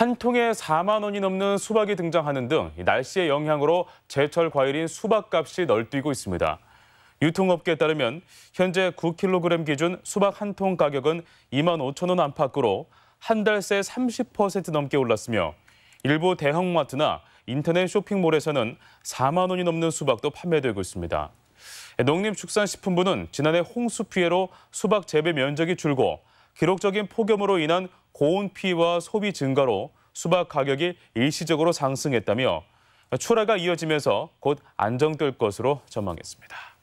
한 통에 4만 원이 넘는 수박이 등장하는 등 날씨의 영향으로 제철 과일인 수박값이 널뛰고 있습니다. 유통업계에 따르면 현재 9kg 기준 수박 한 통 가격은 2만 5천 원 안팎으로 한 달 새 30% 넘게 올랐으며 일부 대형마트나 인터넷 쇼핑몰에서는 4만 원이 넘는 수박도 판매되고 있습니다. 농림축산식품부는 지난해 홍수 피해로 수박 재배 면적이 줄고 기록적인 폭염으로 인한 고온 피와 소비 증가로 수박 가격이 일시적으로 상승했다며 출하가 이어지면서 곧 안정될 것으로 전망했습니다.